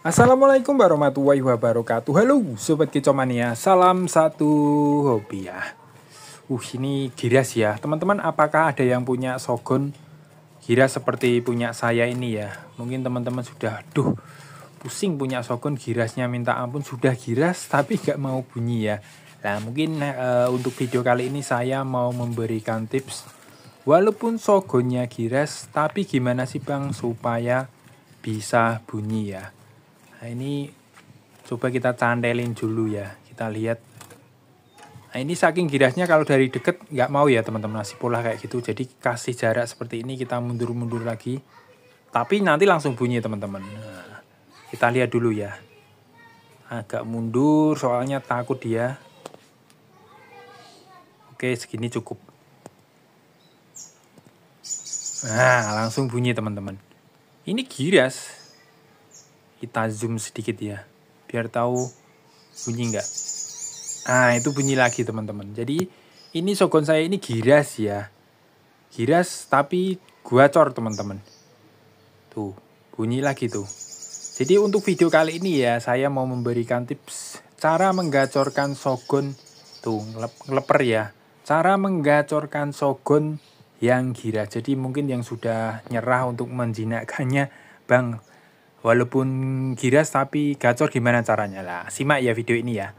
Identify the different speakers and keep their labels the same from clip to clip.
Speaker 1: Assalamualaikum warahmatullahi wabarakatuh Halo Sobat Kicomania Salam satu hobi ya Uh ini giras ya Teman-teman apakah ada yang punya sogon Giras seperti punya saya ini ya Mungkin teman-teman sudah Duh pusing punya sogon girasnya minta ampun Sudah giras tapi gak mau bunyi ya Nah mungkin uh, untuk video kali ini saya mau memberikan tips Walaupun sogonnya giras, tapi gimana sih bang supaya bisa bunyi ya? Nah, ini coba kita candelin dulu ya. Kita lihat. Nah, ini saking girasnya kalau dari deket nggak mau ya teman-teman. Nasi pola kayak gitu. Jadi kasih jarak seperti ini kita mundur-mundur lagi. Tapi nanti langsung bunyi teman-teman. Nah, kita lihat dulu ya. Agak mundur soalnya takut dia. Oke, segini cukup. Nah, langsung bunyi teman-teman. Ini giras kita zoom sedikit ya biar tahu bunyi nggak nah itu bunyi lagi teman-teman jadi ini sogon saya ini giras ya giras tapi gua cor teman-teman tuh bunyi lagi tuh jadi untuk video kali ini ya saya mau memberikan tips cara menggacorkan sogon tuh ngeleper ya cara menggacorkan sogon yang giras jadi mungkin yang sudah nyerah untuk menjinakkannya bang Walaupun giras tapi gacor gimana caranya lah. Simak ya video ini ya.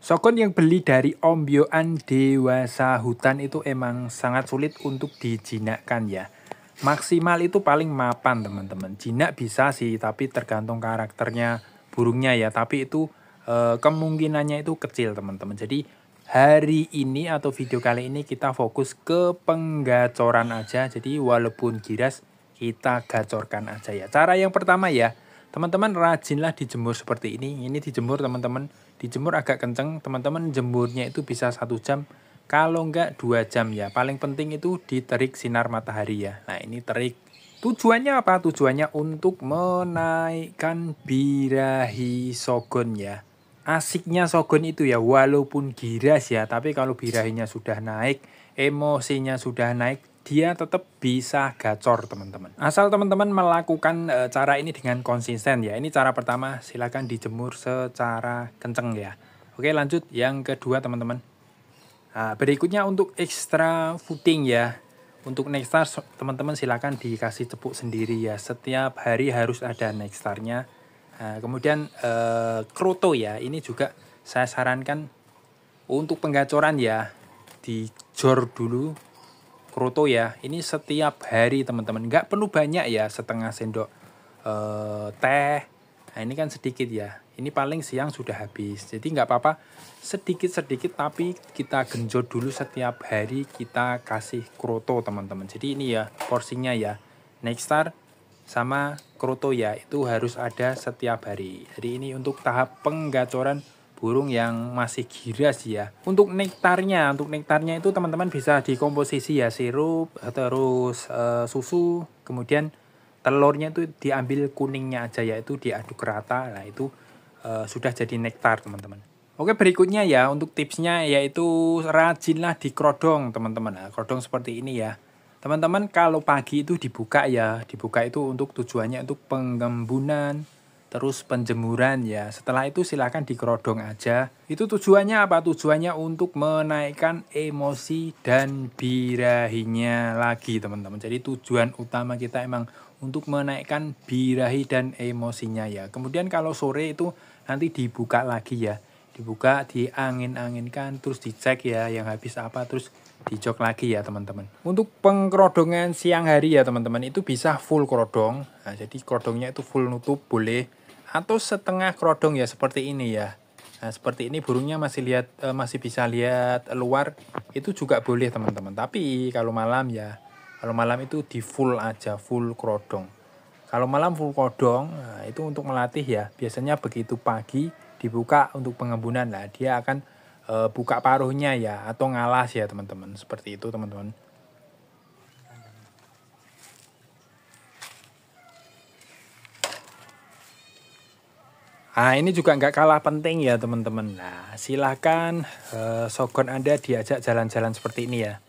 Speaker 1: Sokon yang beli dari Om dewasa hutan itu emang sangat sulit untuk dijinakkan ya. Maksimal itu paling mapan teman-teman. Jinak bisa sih tapi tergantung karakternya burungnya ya. Tapi itu e, kemungkinannya itu kecil teman-teman. Jadi hari ini atau video kali ini kita fokus ke penggacoran aja. Jadi walaupun giras kita gacorkan aja ya. Cara yang pertama ya, teman-teman rajinlah dijemur seperti ini. Ini dijemur teman-teman, dijemur agak kenceng. Teman-teman jemurnya itu bisa satu jam, kalau enggak dua jam ya. Paling penting itu diterik sinar matahari ya. Nah ini terik. Tujuannya apa? Tujuannya untuk menaikkan birahi sogon ya. Asiknya sogon itu ya, walaupun giras ya, tapi kalau birahinya sudah naik, emosinya sudah naik, dia tetap bisa gacor teman-teman. Asal teman-teman melakukan e, cara ini dengan konsisten ya. Ini cara pertama silakan dijemur secara kenceng ya. Oke lanjut yang kedua teman-teman. Nah, berikutnya untuk extra footing ya. Untuk nextar teman-teman silakan dikasih cepuk sendiri ya. Setiap hari harus ada nextarnya. Nah, kemudian e, kroto ya. Ini juga saya sarankan untuk penggacoran ya dijor dulu kroto ya. Ini setiap hari teman-teman. Nggak perlu banyak ya, setengah sendok e, teh. Nah ini kan sedikit ya. Ini paling siang sudah habis. Jadi nggak apa-apa sedikit-sedikit tapi kita genjot dulu setiap hari kita kasih kroto teman-teman. Jadi ini ya porsinya ya. Next star sama kroto ya itu harus ada setiap hari. Jadi ini untuk tahap penggacoran burung yang masih giras ya. Untuk nektarnya, untuk nektarnya itu teman-teman bisa dikomposisi ya sirup, terus e, susu, kemudian telurnya itu diambil kuningnya aja yaitu diaduk rata. Nah, itu e, sudah jadi nektar, teman-teman. Oke, berikutnya ya untuk tipsnya yaitu rajinlah di krodong teman-teman. Nah, kerodong seperti ini ya. Teman-teman kalau pagi itu dibuka ya, dibuka itu untuk tujuannya untuk pengembunan terus penjemuran ya. Setelah itu silakan dikerodong aja. Itu tujuannya apa? Tujuannya untuk menaikkan emosi dan birahinya lagi teman-teman. Jadi tujuan utama kita emang untuk menaikkan birahi dan emosinya ya. Kemudian kalau sore itu nanti dibuka lagi ya. Dibuka, diangin-anginkan, terus dicek ya yang habis apa, terus dicok lagi ya teman-teman. Untuk pengkerodongan siang hari ya teman-teman itu bisa full kerodong. Nah, jadi kerodongnya itu full nutup boleh atau setengah kerodong ya seperti ini ya. Nah, seperti ini burungnya masih lihat e, masih bisa lihat luar itu juga boleh teman-teman. Tapi kalau malam ya, kalau malam itu di full aja, full kerodong. Kalau malam full kerodong nah, itu untuk melatih ya. Biasanya begitu pagi dibuka untuk pengembunan lah, dia akan e, buka paruhnya ya atau ngalas ya teman-teman. Seperti itu teman-teman. Nah, ini juga nggak kalah penting ya teman-teman. Nah, silahkan eh, sogon Anda diajak jalan-jalan seperti ini ya.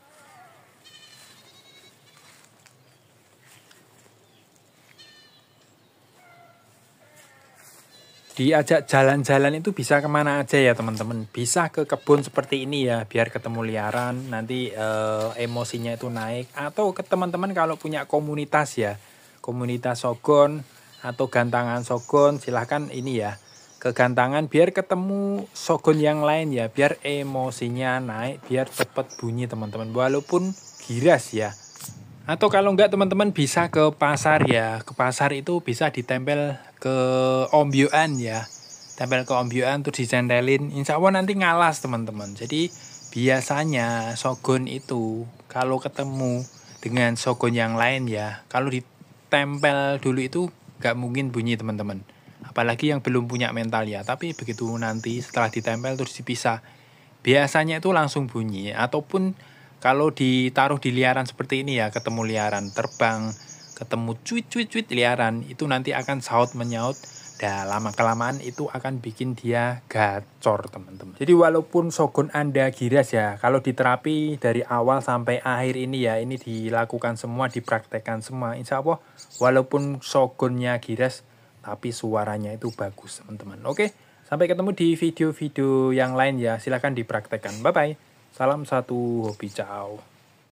Speaker 1: Diajak jalan-jalan itu bisa kemana aja ya teman-teman. Bisa ke kebun seperti ini ya, biar ketemu liaran, nanti uh, emosinya itu naik. Atau ke teman-teman kalau punya komunitas ya, komunitas sogon, atau gantangan sogon silahkan ini ya kegantangan biar ketemu sogon yang lain ya biar emosinya naik biar cepet bunyi teman-teman walaupun giras ya atau kalau enggak teman-teman bisa ke pasar ya ke pasar itu bisa ditempel ke ombyuan ya tempel ke ombyuan tuh dicentelin insya Allah nanti ngalas teman-teman jadi biasanya sogon itu kalau ketemu dengan sogon yang lain ya kalau ditempel dulu itu gak mungkin bunyi teman-teman apalagi yang belum punya mental ya tapi begitu nanti setelah ditempel terus dipisah biasanya itu langsung bunyi ataupun kalau ditaruh di liaran seperti ini ya ketemu liaran terbang ketemu cuit-cuit-cuit liaran itu nanti akan saut menyaut dan lama kelamaan itu akan bikin dia gacor teman-teman. Jadi walaupun sogon Anda giras ya, kalau diterapi dari awal sampai akhir ini ya, ini dilakukan semua, dipraktekkan semua. Insya Allah walaupun sogonnya giras, tapi suaranya itu bagus teman-teman. Oke, sampai ketemu di video-video yang lain ya. Silahkan dipraktekkan. Bye-bye. Salam satu hobi, ciao.